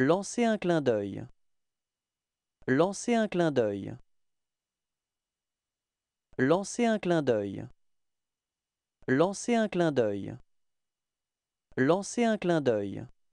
Lancer un clin d'œil. Lancer un clin d'œil. Lancer un clin d'œil. Lancer un clin d'œil. Lancer un clin d'œil.